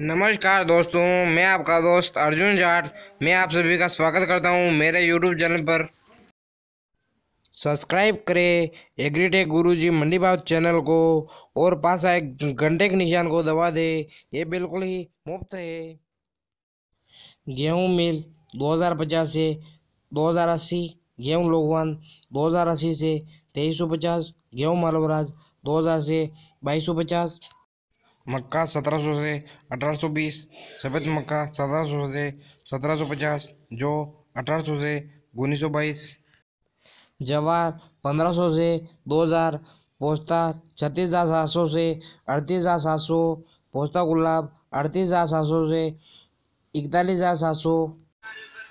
नमस्कार दोस्तों मैं आपका दोस्त अर्जुन जाट मैं आप सभी का स्वागत करता हूं मेरे यूट्यूब चैनल पर सब्सक्राइब करें एग्रीटेक गुरु जी मंडी भाव चैनल को और पास आए घंटे के निशान को दबा दे ये बिल्कुल ही मुफ्त है गेहूं मिल 2050 से 2080 गेहूं लोगवान 2080 से पचास गेहूं मालवराज 2000 से बाईस मक्का सत्रह सौ से अठारह सौ बीस सफ़ेद मक्का सत्रह सौ से सत्रह सौ पचास जो अठारह सौ से उन्नीस सौ बाईस जवार पंद्रह सौ से दो हज़ार पोस्ता छत्तीस हज़ार सात सौ से अड़तीस हज़ार सात सौ पोस्ता गुलाब अड़तीस हज़ार सात सौ से इकतालीस हज़ार सात सौ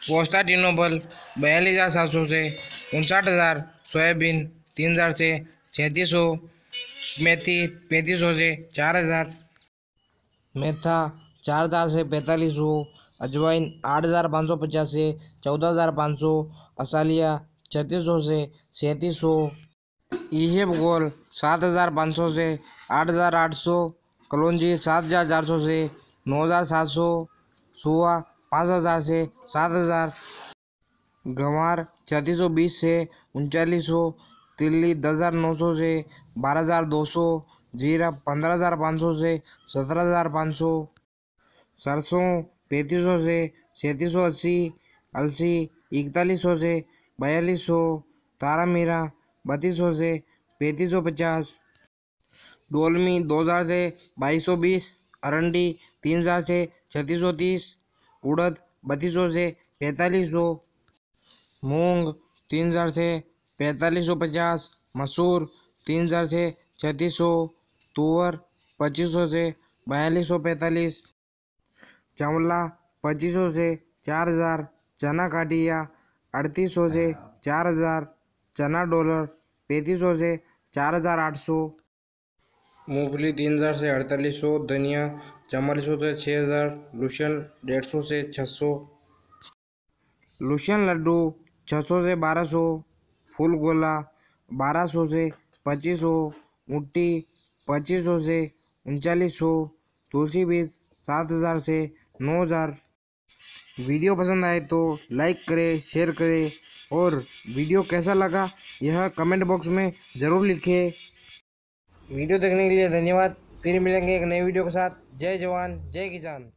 पोस्ता टिनोबल बयालीस हज़ार सात सौ से उनसठ हज़ार सोयाबीन तीन हज़ार से सैंतीस सौ मेथी पैंतीस सौ से चार हज़ार मेथा चार हज़ार से पैंतालीस सौ अजवाइन आठ हज़ार पाँच सौ पचास से चौदह हज़ार पाँच सौ असालिया छत्तीस सौ से सैंतीस सौ ईहेब गोल सात हज़ार पाँच सौ से आठ हज़ार आठ सौ कलौजी सात हज़ार चार सौ से नौ हज़ार सात सौ सुहा पाँच हज़ार से सात हज़ार गंवार छत्तीस सौ बीस से उनचालीस सौ तिल्ली दस हज़ार नौ सौ से बारह हज़ार दो सौ जीरा पंद्रह हज़ार पाँच सौ से सत्रह हज़ार पाँच सौ सरसों पैंतीस सौ से सैंतीस सौ अस्सी अलसी इकतालीस सौ से बयालीस सौ तारा मीरा बत्तीस सौ से पैंतीस सौ पचास डोलमी दो हज़ार से बाईस सौ बीस अरंडी तीन हज़ार से छत्तीस सौ तीस उड़द बत्तीस सौ से पैंतालीस सौ मूँग तीन हज़ार से पैंतालीस सौ पचास मसूर तीन हज़ार से छत्तीस सौ तुअर पच्चीस सौ से बयालीस सौ पैंतालीस चावला पच्चीस सौ से चार हज़ार चना काटिया अड़तीस सौ से चार हज़ार चना डॉलर पैंतीस सौ से चार हज़ार आठ सौ मूंगफली तीन हज़ार से अड़तालीस सौ धनिया चवालीस सौ से छः हज़ार लूशन डेढ़ सौ से छः सौ लूशन लड्डू छः सौ से बारह सौ फूल गोला बारह सौ से पच्चीस सौ मुट्टी पच्चीस सौ से उनचालीस सौ तुलसी बीज सात हज़ार से नौ हज़ार वीडियो पसंद आए तो लाइक करें शेयर करें और वीडियो कैसा लगा यह कमेंट बॉक्स में ज़रूर लिखें वीडियो देखने के लिए धन्यवाद फिर मिलेंगे एक नए वीडियो के साथ जय जवान जय किसान